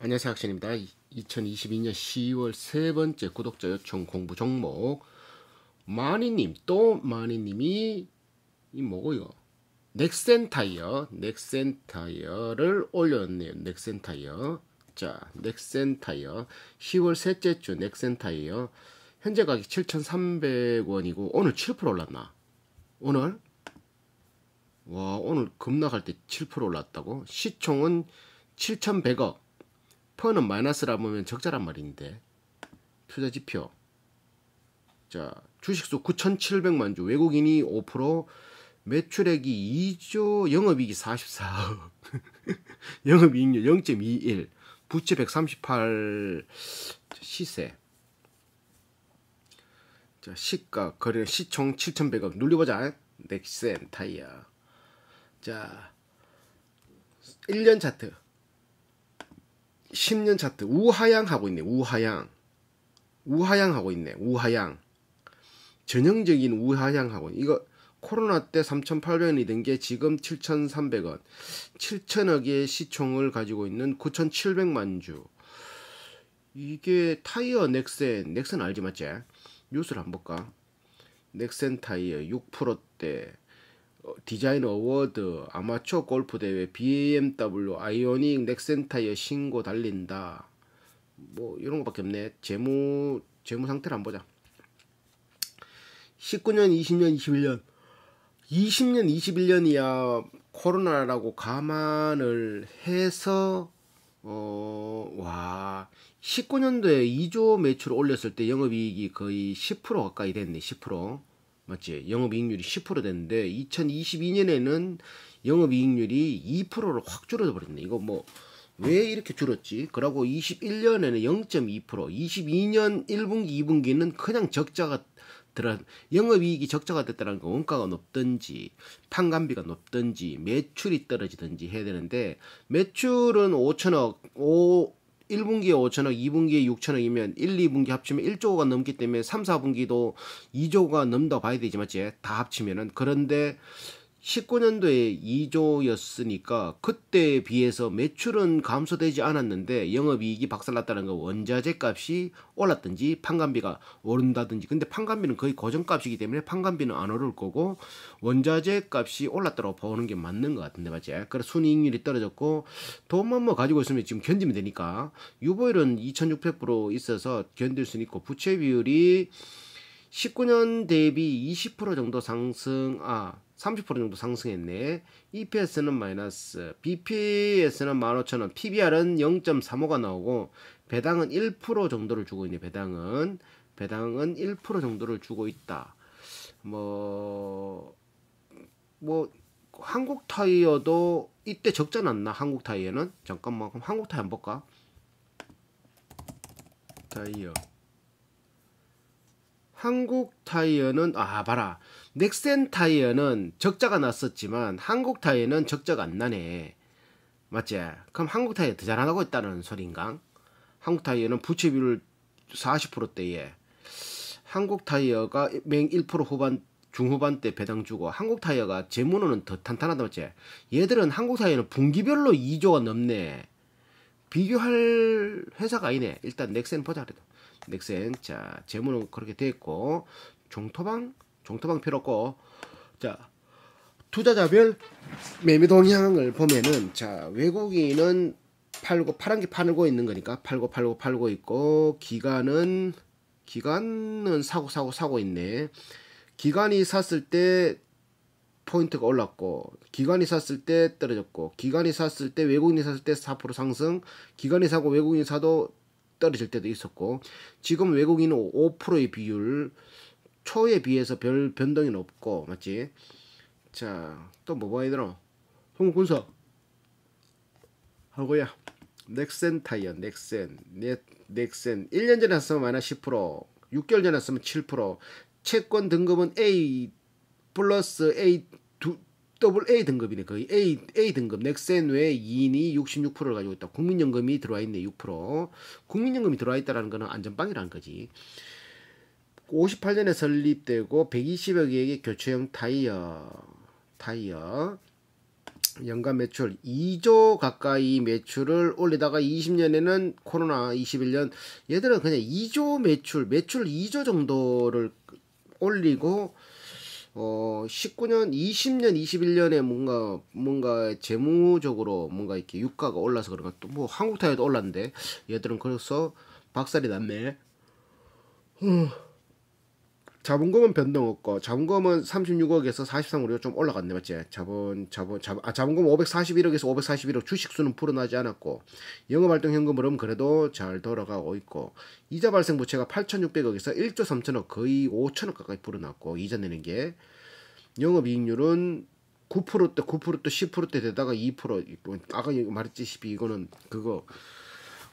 안녕하세요 학신입니다. 2022년 10월 세 번째 구독자 요청 공부 종목 마니님 또 마니님이 이 뭐고요? 넥센 타이어 넥센 타이어를 올렸네요. 넥센 타이어 자 넥센 타이어 10월 셋째 주 넥센 타이어 현재 가격 7,300원이고 오늘 7% 올랐나? 오늘? 와 오늘 급락할 때 7% 올랐다고? 시총은 7,100억 표는 마이너스라면 보 적자란 말인데 투자 지표 자 주식수 9,700만 주 외국인이 5% 매출액이 2조 영업이익이 44억 영업이익률 0.21 부채 138 시세 자 시가 거래 시총 7,100억 눌려보자 넥센 타이어 자 1년 차트 10년 차트 우하향 하고 있네. 우하향. 우하향 하고 있네. 우하향. 전형적인 우하향 하고 이거 코로나 때 3,800원이 된 게 지금 7,300원. 7천억의 시총을 가지고 있는 9,700만 주. 이게 타이어 넥센, 넥센 알지 맞지? 뉴스를 한번 볼까? 넥센 타이어 6%대 디자인 어워드, 아마추어 골프 대회, BMW, 아이오닉, 넥센타이어 신고 달린다. 뭐 이런 것밖에 없네. 재무 재무 상태를 안 보자. 19년, 20년, 21년. 20년, 21년이야 코로나라고 감안을 해서 어, 와 19년도에 2조 매출 올렸을 때 영업이익이 거의 10% 가까이 됐네 10% 맞지? 영업이익률이 10% 됐는데 2022년에는 영업이익률이 2%로 확 줄어져 버렸네. 이거 뭐 왜 이렇게 줄었지? 그러고 21년에는 0.2%, 22년 1분기, 2분기는 그냥 적자가 들어 영업이익이 적자가 됐다는 건 원가가 높든지 판관비가 높든지 매출이 떨어지든지 해야 되는데 매출은 5천억 5 1분기에 5천억, 2분기에 6천억이면 1, 2분기 합치면 1조가 넘기 때문에 3, 4분기도 2조가 넘다 봐야 되지 맞지? 다 합치면은 그런데 19년도에 2조였으니까 그때에 비해서 매출은 감소되지 않았는데 영업이익이 박살났다는 건 원자재 값이 올랐든지 판관비가 오른다든지 근데 판관비는 거의 고정값이기 때문에 판관비는 안 오를 거고 원자재 값이 올랐다고 보는 게 맞는 것 같은데 맞지? 그래 순이익률이 떨어졌고 돈만 뭐 가지고 있으면 지금 견디면 되니까 유보율은 2600% 있어서 견딜 수 있고 부채 비율이 19년 대비 20% 정도 상승, 아, 30% 정도 상승했네. EPS는 마이너스, BPS는 15,000원, PBR은 0.35가 나오고, 배당은 1% 정도를 주고 있네, 배당은. 배당은 1% 정도를 주고 있다. 뭐, 뭐, 한국 타이어도 이때 적자 났나? 한국 타이어는? 잠깐만, 그럼 한국 타이어 한번 볼까? 타이어. 한국 타이어는 아 봐라 넥센 타이어는 적자가 났었지만 한국 타이어는 적자가 안 나네 맞지? 그럼 한국 타이어 더 잘하고 있다는 소린가? 한국 타이어는 부채비율 40%대에 한국 타이어가 맹 1% 후반 중후반대 배당 주고 한국 타이어가 재무로는 더 탄탄하다 맞지? 얘들은 한국 타이어는 분기별로 2조가 넘네. 비교할 회사가 아니네. 일단 넥센 보자 그래도. 넥센 자 재무는 그렇게 됐고 종토방 종토방 필요 없고 자 투자자별 매매 동향을 보면은 자 외국인은 팔고 파란 게 팔고 있는 거니까 팔고 팔고 팔고 있고 기간은 기간은 사고 사고 사고 있네 기간이 샀을 때 포인트가 올랐고 기간이 샀을 때 떨어졌고 기간이 샀을 때 외국인이 샀을 때 4% 상승 기간이 사고 외국인이 사도 떨어질 때도 있었고 지금 외국인은 5%의 비율 초에 비해서 별 변동이 높고 맞지? 자 또 뭐 봐야 되나? 홍군사 하고야 넥센 타이어 넥센 넷, 네, 넥센 1년 전에 샀으면 마이너스 10% 6개월 전에 샀으면 7% 채권 등급은 A 플러스 A 더블 A 등급이네. 거의 A, A 등급. 넥센 외에 2인이 66%를 가지고 있다. 국민연금이 들어와 있네. 6%. 국민연금이 들어와 있다라는 거는 안전빵이라는 거지. 58년에 설립되고 120여 개의 교체형 타이어. 타이어. 연간 매출 2조 가까이 매출을 올리다가 20년에는 코로나 21년 얘들은 그냥 2조 매출, 매출 2조 정도를 올리고 어 19년, 20년, 21년에 뭔가 뭔가 재무적으로 뭔가 이렇게 유가가 올라서 그런가 또 뭐 한국 타이어도 올랐는데 얘들은 그래서 박살이 났네. 어. 자본금은 변동 없고 자본금은 36억에서 43억으로 좀 올라갔네 맞지? 자본 자본 자본 아 자본금 541억에서 541억 주식수는 불어나지 않았고 영업활동 현금으로는 그래도 잘 돌아가고 있고 이자 발생 부채가 8,600억에서 1조 3천억 거의 5천억 가까이 불어났고 이자 내는 게 영업이익률은 9%대 9%대 10%대 되다가 2% 아까 말했지시피 이거는 그거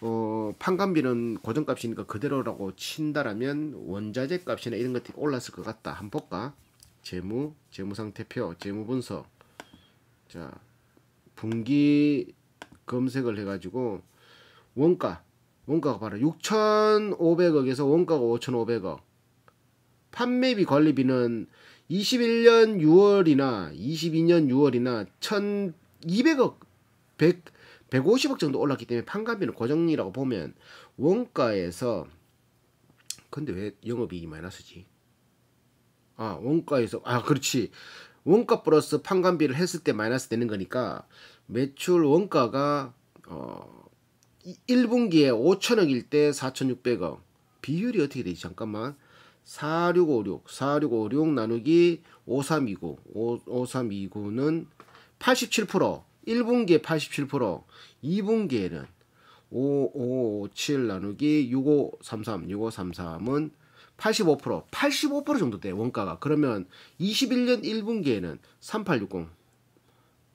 어, 판관비는 고정값이니까 그대로라고 친다라면 원자재 값이나 이런 것들이 올랐을 것 같다. 한번 볼까? 재무, 재무상태표, 재무분석. 자, 분기 검색을 해가지고 원가, 원가가 바로 6,500억에서 원가가 5,500억. 판매비 관리비는 21년 6월이나 22년 6월이나 1,200억 100 150억 정도 올랐기 때문에 판관비는 고정이라고 보면 원가에서 근데 왜 영업이익이 마이너스지? 아 원가에서 아 그렇지 원가 플러스 판관비를 했을 때 마이너스 되는 거니까 매출 원가가 어 1분기에 5천억일 때 4,600억 비율이 어떻게 되지 잠깐만 4656 4656 나누기 5329 5329는 87% 1분기에 87%, 2분기에는 5557 나누기 6533, 6533은 85%, 85% 정도 돼, 원가가. 그러면 21년 1분기에는 3860,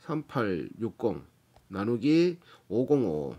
3860 나누기 5055.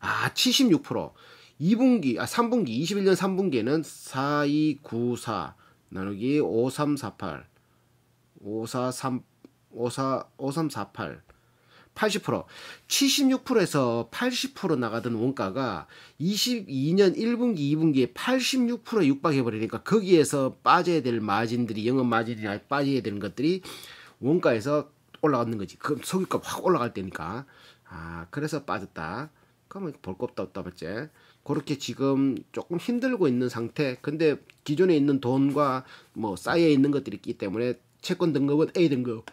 아, 76%. 2분기, 아, 3분기, 21년 3분기에는 4294 나누기 5348, 5438. 54, 5348 80% 76%에서 80% 나가던 원가가 22년 1분기, 2분기에 86%에 육박해 버리니까 거기에서 빠져야 될 마진들이 영업 마진이 빠져야 되는 것들이 원가에서 올라가는 거지. 그럼 석유값 확 올라갈 때니까. 아, 그래서 빠졌다. 그러면 볼거 없다 없다 봤지. 그렇게 지금 조금 힘들고 있는 상태. 근데 기존에 있는 돈과 뭐 쌓여 있는 것들이 있기 때문에 채권 등급은 A 등급.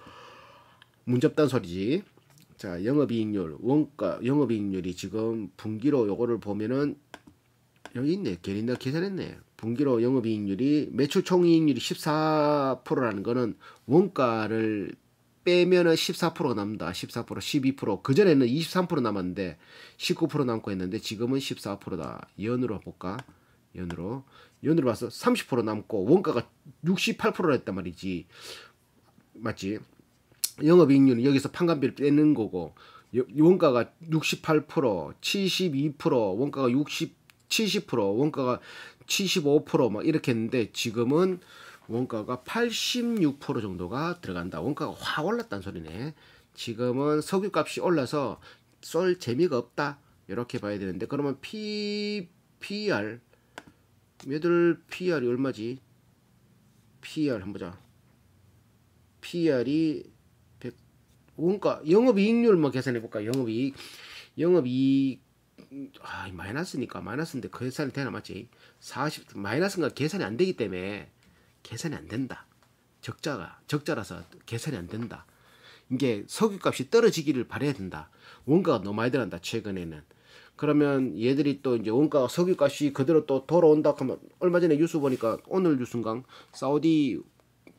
문접단 소리지. 자, 영업이익률, 원가, 영업이익률이 지금 분기로 요거를 보면은 여기 있네. 개린다 계산했네. 분기로 영업이익률이 매출 총이익률이 14%라는 거는 원가를 빼면은 14%가 남다. 14%, 12%. 그전에는 23% 남았는데 19% 남고 했는데 지금은 14%다. 연으로 볼까? 연으로. 연으로 봐서 30% 남고 원가가 68%라 했단 말이지. 맞지? 영업이익률은 여기서 판관비를 빼는 거고 원가가 68%, 72%, 원가가 60, 70%, 원가가 75%막 이렇게 했는데 지금은 원가가 86% 정도가 들어간다. 원가가 확 올랐단 소리네. 지금은 석유값이 올라서 쏠 재미가 없다. 이렇게 봐야 되는데 그러면 P, PR 얘들 PR이 얼마지? PR 한번 보자. PR이 원가 그러니까 영업이익률 뭐 계산해 볼까? 영업이익 영업이익 아, 마이너스니까 마이너스인데 그 계산이 되나 맞지? 40 마이너스가 계산이 안 되기 때문에 계산이 안 된다. 적자가 적자라서 계산이 안 된다. 이게 석유값이 떨어지기를 바래야 된다. 원가가 너무 많이 들어간다 최근에는. 그러면 얘들이 또 이제 원가 가 석유값이 그대로 또 돌아온다 하면 얼마 전에 뉴스 보니까 오늘 뉴스인가 사우디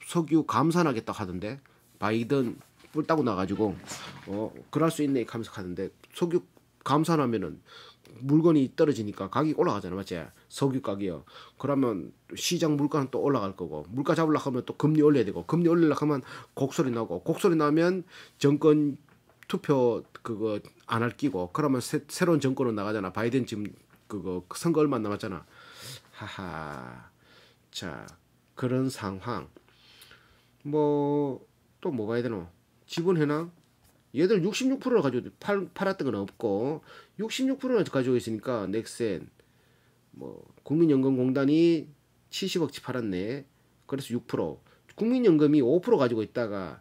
석유 감산하겠다 하던데 바이든 뿔 따고 나가지고 어 그럴 수 있네 하면서 가는데 석유 감산하면은 물건이 떨어지니까 가격이 올라가잖아 맞지 석유 가격이요 그러면 시장 물가는 또 올라갈 거고 물가 잡으려 하면 또 금리 올려야 되고 금리 올리려 하면 곡소리 나고 곡소리 나면 정권 투표 그거 안 할 끼고 그러면 새, 새로운 정권으로 나가잖아 바이든 지금 그거 선거 얼마 남았잖아 하하 자 그런 상황 뭐 또 뭐가 해야 되노 지분 현나 얘들 66%를 가지고 팔, 팔았던 건 없고 66%를 가지고 있으니까 넥센 뭐 국민연금공단이 70억치 팔았네. 그래서 6% 국민연금이 5% 가지고 있다가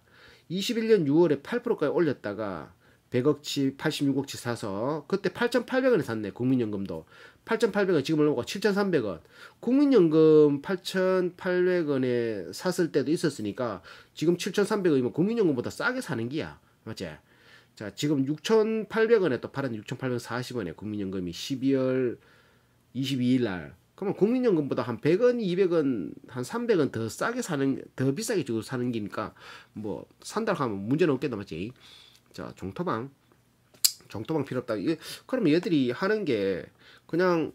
21년 6월에 8%까지 올렸다가 100억치 86억치 사서 그때 8,800원에 샀네 국민연금도 8,800원 지금 올라오고 7,300원 국민연금 8,800원에 샀을 때도 있었으니까 지금 7,300원이면 국민연금보다 싸게 사는 기야 맞지? 자 지금 6,800원에 또 팔았는데 6,840원에 국민연금이 12월 22일 날 그러면 국민연금보다 한 100원, 200원, 한 300원 더 싸게 사는 더 비싸게 주고 사는 기니까 뭐 산다고 하면 문제는 없겠다 맞지? 자 종토방 정토방 필요 없다. 이, 그럼 얘들이 하는 게 그냥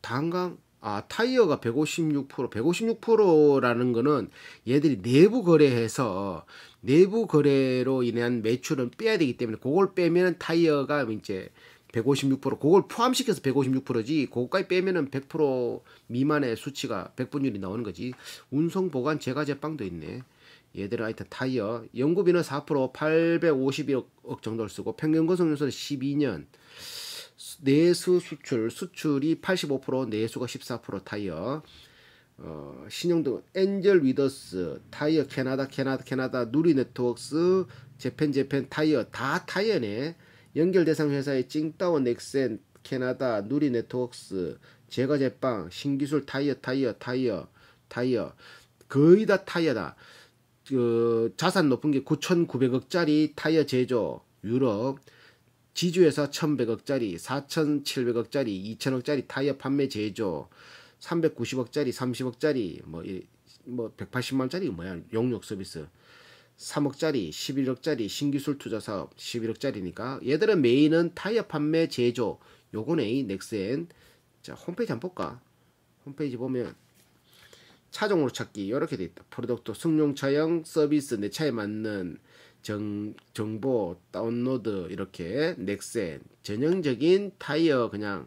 단강 아 타이어가 156% 156%라는 거는 얘들이 내부 거래해서 내부 거래로 인한 매출은 빼야 되기 때문에 그걸 빼면 타이어가 이제 156% 그걸 포함시켜서 156%지 그거까지 빼면은 100% 미만의 수치가 100분율이 나오는 거지 운송 보관 제과 제빵도 있네 얘들은 하여튼 타이어 연구비는 4% 851억 정도를 쓰고 평균 건속연수는 12년 내수 수출 수출이 85% 내수가 14% 타이어 어, 신용등 엔젤 위더스 타이어 캐나다 캐나다 캐나다 누리 네트웍스 재팬 재팬 타이어 다 타이어네 연결 대상 회사의 찡따오 넥센 캐나다 누리 네트웍스 제과제빵 신기술 타이어 타이어 타이어 타이어 거의 다 타이어다 그 자산 높은 게 9,900억짜리 타이어 제조 유럽 지주회사 1,100억짜리 4,700억짜리 2,000억짜리 타이어 판매 제조 390억짜리 30억짜리 뭐, 뭐 180만짜리 뭐야 용역 서비스 3억짜리 11억짜리 신기술 투자 사업 11억짜리니까 얘들은 메인은 타이어 판매 제조 요거네 넥센 자 홈페이지 한번 볼까 홈페이지 보면 차종으로 찾기 이렇게 돼 있다. 프로덕트 승용차형 서비스 내 차에 맞는 정, 정보 다운로드 이렇게 넥센 전형적인 타이어 그냥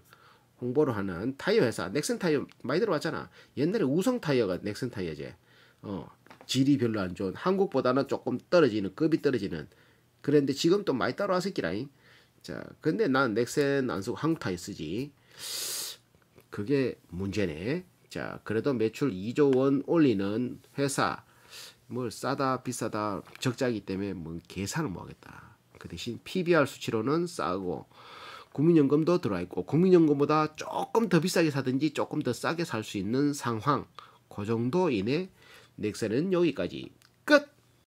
홍보를 하는 타이어 회사 넥센 타이어 많이 들어봤잖아 옛날에 우성 타이어가 넥센 타이어제 어 질이 별로 안 좋은 한국보다는 조금 떨어지는 급이 떨어지는 그런데 지금 또 많이 따라와었기라잉자 근데 난 넥센 안 쓰고 한국 타이어 쓰지 그게 문제네 자, 그래도 매출 2조 원 올리는 회사 뭘 싸다 비싸다 적자기 때문에 뭐 계산을 뭐 하겠다. 그 대신 PBR 수치로는 싸고 국민연금도 들어와 있고 국민연금보다 조금 더 비싸게 사든지 조금 더 싸게 살 수 있는 상황. 그 정도 이내 넥센은 여기까지 끝.